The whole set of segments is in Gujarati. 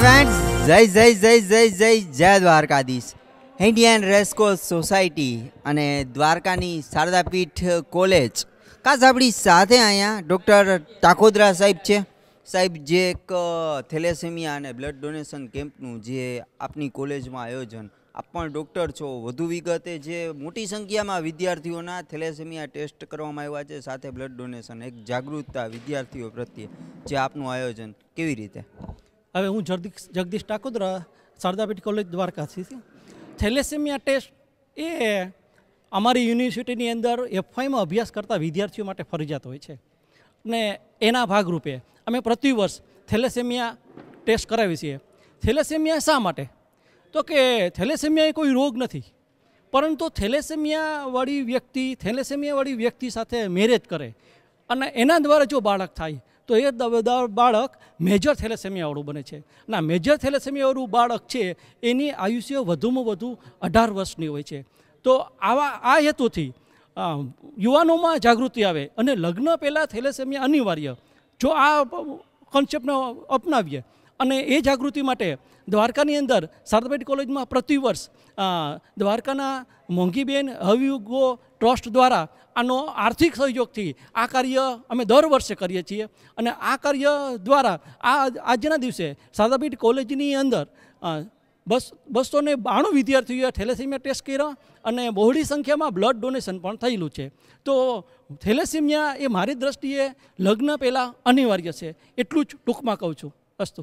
ફ્રેન્ડ્સ જય જય જય જય જય જય દ્વારકાધીશ ઇન્ડિયન રેસકોર્સ સોસાયટી અને દ્વારકાની શારદાપીઠ કોલેજ કાશ આપણી સાથે અહીંયા ડૉક્ટર ટાકોદરા સાહેબ છે સાહેબ જે એક થેલેસેમિયા અને બ્લડ ડોનેશન કેમ્પનું જે આપની કોલેજમાં આયોજન આપ પણ ડૉક્ટર છો વધુ વિગતે જે મોટી સંખ્યામાં વિદ્યાર્થીઓના થેલેસેમિયા ટેસ્ટ કરવામાં આવ્યા છે સાથે બ્લડ ડોનેશન એક જાગૃતતા વિદ્યાર્થીઓ પ્રત્યે જે આપનું આયોજન કેવી રીતે હવે હું જગદીશ જગદીશ ઠાકોર શારદાપીઠ કોલેજ દ્વારકા દ્વારકાથી થેલેસેમિયા ટેસ્ટ એ અમારી યુનિવર્સિટીની અંદર એફઆઈમાં અભ્યાસ કરતા વિદ્યાર્થીઓ માટે ફરજિયાત હોય છે ને એના ભાગરૂપે અમે પ્રતિવર્ષ થેલેસેમિયા ટેસ્ટ કરાવીએ છીએ થેલેસેમિયા શા માટે તો કે થેલેસેમિયા એ કોઈ રોગ નથી પરંતુ થેલેસેમિયાવાળી વ્યક્તિ થેલેસેમિયાવાળી વ્યક્તિ સાથે મેરેજ કરે અને એના દ્વારા જો બાળક થાય તો એ બાળક મેજર થેલેસેમિયાવાળું બને છે ના મેજર થેલેસેમિયાવાળું બાળક છે એની આયુષ્ય વધુમાં વધુ અઢાર વર્ષની હોય છે તો આવા આ હેતુથી યુવાનોમાં જાગૃતિ આવે અને લગ્ન પહેલાં થેલેસેમિયા અનિવાર્ય જો આ કોન્સેપ્ટને અપનાવીએ અને એ જાગૃતિ માટે દ્વારકાની અંદર શારદાબેટ કોલેજમાં પ્રતિવર્ષ દ્વારકાના મોંઘીબેન હવિયુગો ટ્રસ્ટ દ્વારા આનો આર્થિક સહયોગથી આ કાર્ય અમે દર વર્ષે કરીએ છીએ અને આ કાર્ય દ્વારા આ આજના દિવસે શારદાબેટ કોલેજની અંદર બસ બસો ને બાણું વિદ્યાર્થીઓએ થેલેસીમિયા ટેસ્ટ કર્યા અને બહોળી સંખ્યામાં બ્લડ ડોનેશન પણ થયેલું છે તો થેલેસીમિયા એ મારી દ્રષ્ટિએ લગ્ન પહેલાં અનિવાર્ય છે એટલું જ ટૂંકમાં કહું છું અસ્તુ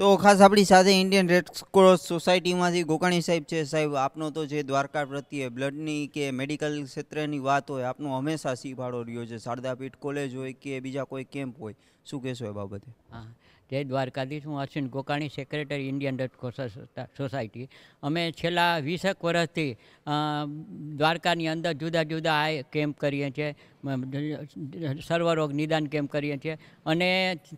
તો ખાસ આપણી સાથે ઇન્ડિયન રેડ ક્રોસ સોસાયટીમાંથી ગોકાણી સાહેબ છે સાહેબ આપનો તો જે દ્વારકા પ્રત્યે બ્લડની કે મેડિકલ ક્ષેત્રની વાત હોય આપનો હંમેશા સીભાડો રહ્યો છે શારદાપીઠ કોલેજ હોય કે બીજા કોઈ કેમ્પ હોય શું કહેશો એ બાબતે હા જય દ્વારકાથી હું Ashwin Gokani secretary Indian Red Cross society અમે છેલ્લા વીસેક વર્ષથી દ્વારકાની અંદર જુદા જુદા આ કેમ્પ કરીએ છીએ સર્વરોગ નિદાન કેમ્પ કરીએ છીએ અને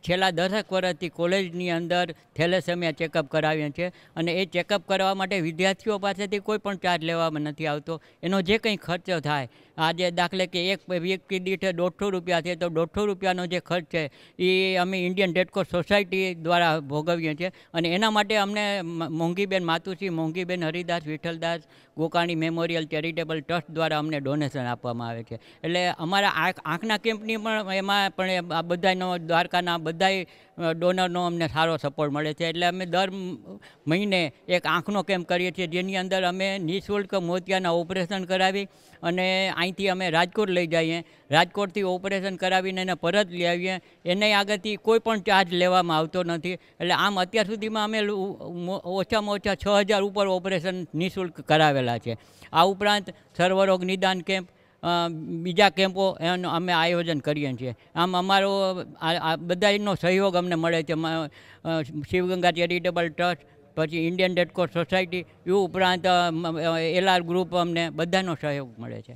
છેલ્લા દસેક વર્ષથી કોલેજની અંદર થેલેસેમિયા ચેકઅપ કરાવીએ છીએ અને એ ચેકઅપ કરવા માટે વિદ્યાર્થીઓ પાસેથી કોઈ પણ ચાર્જ લેવામાં નથી આવતો એનો જે કંઈ ખર્ચ થાય આજે દાખલે કે એક વ્યક્તિ દીઠે દોઢસો રૂપિયા છે તો દોઢસો રૂપિયાનો જે ખર્ચ છે એ અમે ઇન્ડિયન રેડક્રોસ સોસાયટી દ્વારા ભોગવીએ છીએ અને એના માટે અમને મોંઘીબેન માતુશ્રી Monghiben Haridas Vitthaldas Gokani memorial charitable trust દ્વારા અમને ડોનેશન આપવામાં આવે છે એટલે અમારે અમારા આંખના કેમ્પની પણ એમાં પણ આ બધાનો દ્વારકાના બધાય ડોનરનો અમને સારો સપોર્ટ મળે છે એટલે અમે દર મહિને એક આંખનો કેમ્પ કરીએ છીએ જેની અંદર અમે નિઃશુલ્ક મોતિયાના ઓપરેશન કરાવી અને અહીંથી અમે રાજકોટ લઈ જઈએ રાજકોટથી ઓપરેશન કરાવીને એને પરત લઈ આવીએ એને આગળથી કોઈ પણ ચાર્જ લેવામાં આવતો નથી એટલે આમ અત્યાર સુધીમાં અમે ઓછામાં ઓછા છ હજાર ઉપર ઓપરેશન નિઃશુલ્ક કરાવેલા છે આ ઉપરાંત સર્વરોગ નિદાન કેમ્પ બીજા કેમ્પો એનું અમે આયોજન કરીએ છીએ આમ અમારો બધાનો સહયોગ અમને મળે છે શિવગંગા ચેરિટેબલ ટ્રસ્ટ પછી ઇન્ડિયન રેડ સોસાયટી એ ઉપરાંત એલઆર ગ્રુપ અમને બધાનો સહયોગ મળે છે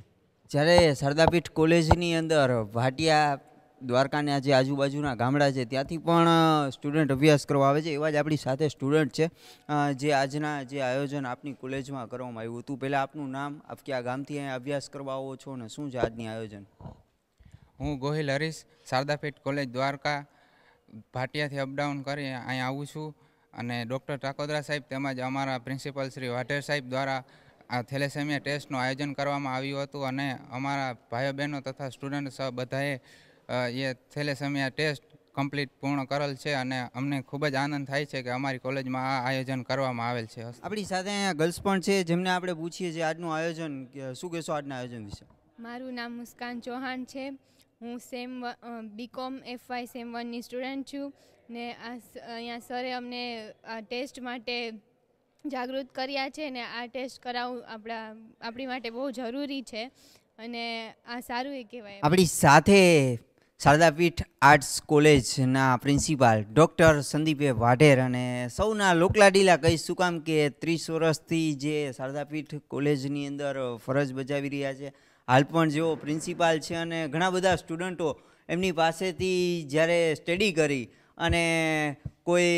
જ્યારે સરદારપીઠ કોલેજની અંદર ભાટિયા દ્વારકાને આજે આજુબાજુના ગામડા છે ત્યાંથી પણ સ્ટુડન્ટ અભ્યાસ કરવા આવે છે એવા જ આપણી સાથે સ્ટુડન્ટ છે જે આજના જે આયોજન આપની કોલેજમાં કરવામાં આવ્યું હતું પહેલાં આપનું નામ આપ કયા ગામથી અહીંયા અભ્યાસ કરવા આવો છો અને શું છે આજની આયોજન હું ગોહિલ હરીશ શારદાપીઠ કોલેજ દ્વારકા ભાટિયાથી અપડાઉન કરી અહીંયા આવું છું અને ડૉક્ટર ટાકોદરા સાહેબ તેમજ અમારા પ્રિન્સિપલ શ્રી વાઢેર સાહેબ દ્વારા આ થેલેસેમિયા ટેસ્ટનું આયોજન કરવામાં આવ્યું હતું અને અમારા ભાઈઓ બહેનો તથા સ્ટુડન્ટ બધાએ એ થેલેસેમિયા ટેસ્ટ કમ્પ્લીટ પૂર્ણ કરેલ છે અને અમને ખૂબ જ આનંદ થાય છે કે અમારી કોલેજમાં આ આયોજન કરવામાં આવેલ છે આપણી સાથે અહીંયા ગર્લ્સ પણ છે જેમને આપણે પૂછીએ છીએ આજનું આયોજન શું કહેશો આજના આયોજન વિશે મારું નામ મુસ્કાન ચૌહાણ છે હું sem B Com F Y sem વનની સ્ટુડન્ટ છું ને આ અહીંયા સરે અમને આ ટેસ્ટ માટે જાગૃત કર્યા છે ને આ ટેસ્ટ કરાવવું આપણા આપણી માટે બહુ જરૂરી છે અને આ સારું એ કહેવાય આપણી સાથે શારદાપીઠ આર્ટ્સ કોલેજના પ્રિન્સિપાલ ડૉક્ટર સંદીપે વાઢેર અને સૌના લોકલાડીલા કહીશ શું કામ કે ત્રીસ વર્ષથી જે શારદાપીઠ કોલેજની અંદર ફરજ બજાવી રહ્યા છે હાલ પણ જેઓ પ્રિન્સિપાલ છે અને ઘણા બધા સ્ટુડન્ટો એમની પાસેથી જ્યારે સ્ટડી કરી અને કોઈ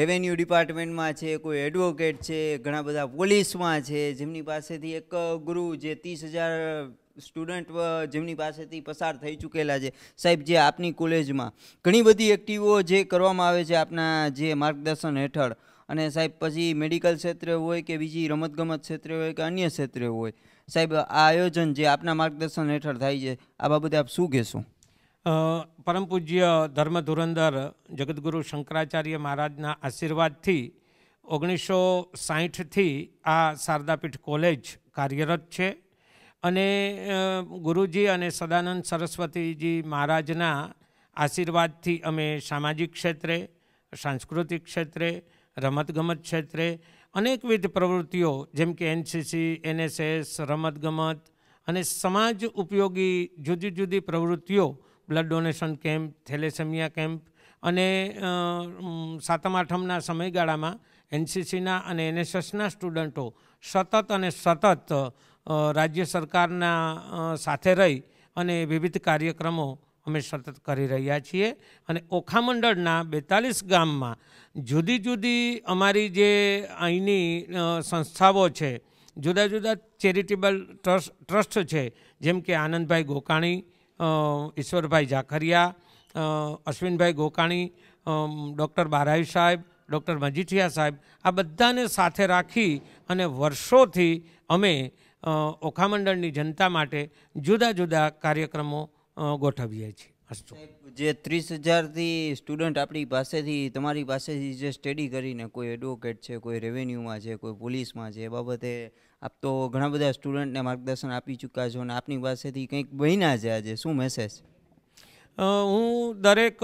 રેવન્યુ ડિપાર્ટમેન્ટમાં છે કોઈ એડવોકેટ છે ઘણા બધા પોલીસમાં છે જેમની પાસેથી એક ગુરુ જે ત્રીસ હજાર સ્ટુડન્ટ જેમની પાસેથી પસાર થઈ ચૂકેલા છે સાહેબ જે આપની કોલેજમાં ઘણી બધી એક્ટિવો જે કરવામાં આવે છે આપના જે માર્ગદર્શન હેઠળ અને સાહેબ પછી મેડિકલ ક્ષેત્રે હોય કે બીજી રમતગમત ક્ષેત્રે હોય કે અન્ય ક્ષેત્રે હોય સાહેબ આ આયોજન જે આપના માર્ગદર્શન હેઠળ થાય છે આ બાબતે આપ શું કહેશો પરમ પૂજ્ય ધર્મ ધુરંધર જગદગુરુ શંકરાચાર્ય મહારાજના આશીર્વાદથી ઓગણીસો સાહીઠથી આ શારદાપીઠ કોલેજ કાર્યરત છે અને ગુરુજી અને સદાનંદ સરસ્વતીજી મહારાજના આશીર્વાદથી અમે સામાજિક ક્ષેત્રે સાંસ્કૃતિક ક્ષેત્રે રમતગમત ક્ષેત્રે અનેકવિધ પ્રવૃત્તિઓ જેમ કે એનસીસી એનએસએસ રમતગમત અને સમાજ ઉપયોગી જુદી જુદી પ્રવૃત્તિઓ blood donation camp thalassemia camp અને સાતમ આઠમના સમયગાળામાં એનસીસીના અને એનએસએસના સ્ટુડન્ટો સતત અને સતત રાજ્ય સરકારના સાથે રહી અને વિવિધ કાર્યક્રમો અમે સતત કરી રહ્યા છીએ અને ઓખા મંડળના બેતાલીસ ગામમાં જુદી જુદી અમારી જે અહીંની સંસ્થાઓ છે જુદા જુદા ચેરિટેબલ ટ્રસ્ટ ટ્રસ્ટ છે જેમ કે આનંદભાઈ ગોકાણી ઈશ્વરભાઈ ઝાખરિયા અશ્વિનભાઈ ગોકાણી ડૉક્ટર બારાઈ સાહેબ ડૉક્ટર મજીઠિયા સાહેબ આ બધાને સાથે રાખી અને વર્ષોથી અમે ઓખામંડળની જનતા માટે જુદા જુદા કાર્યક્રમો ગોઠવીએ છીએ અસ્તુ જે ત્રીસ હજારથી સ્ટુડન્ટ આપણી પાસેથી તમારી પાસેથી જે સ્ટડી કરીને કોઈ એડવોકેટ છે કોઈ રેવન્યુમાં છે કોઈ પોલીસમાં છે એ બાબતે આપ તો ઘણા બધા સ્ટુડન્ટને માર્ગદર્શન આપી ચૂક્યા છો અને આપની પાસેથી કંઈક બન્યા છે આજે શું મેસેજ હું દરેક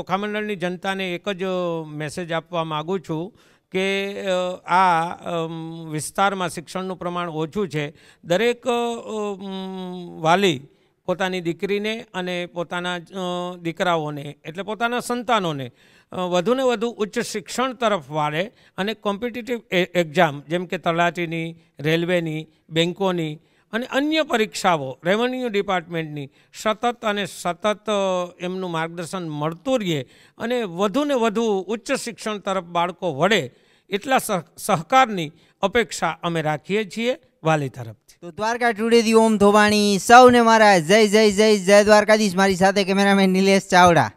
ઓખામંડળની જનતાને એક જ મેસેજ આપવા માગું છું કે આ વિસ્તારમાં શિક્ષણનું પ્રમાણ ઓછું છે દરેક વાલી પોતાની દીકરીને અને પોતાના દીકરાઓને એટલે પોતાના સંતાનોને વધુને વધુ ઉચ્ચ શિક્ષણ તરફ વાળે અને કોમ્પિટિટિવ એક્ઝામ e-, જેમ કે તલાટીની રેલવેની બેન્કોની અને અન્ય પરીક્ષાઓ રેવન્યુ ડિપાર્ટમેન્ટની સતત અને સતત એમનું માર્ગદર્શન મળતું રહે અને વધુને વધુ ઉચ્ચ શિક્ષણ તરફ બાળકો વળે એટલા સહકારની અપેક્ષા અમે રાખીએ છીએ વાલી તરફથી તો દ્વારકા ટુડેથી ઓમ ધોવાણી સૌને મારા જય જય જય જય દ્વારકાધીશ મારી સાથે કેમેરામેન નિલેશ ચાવડા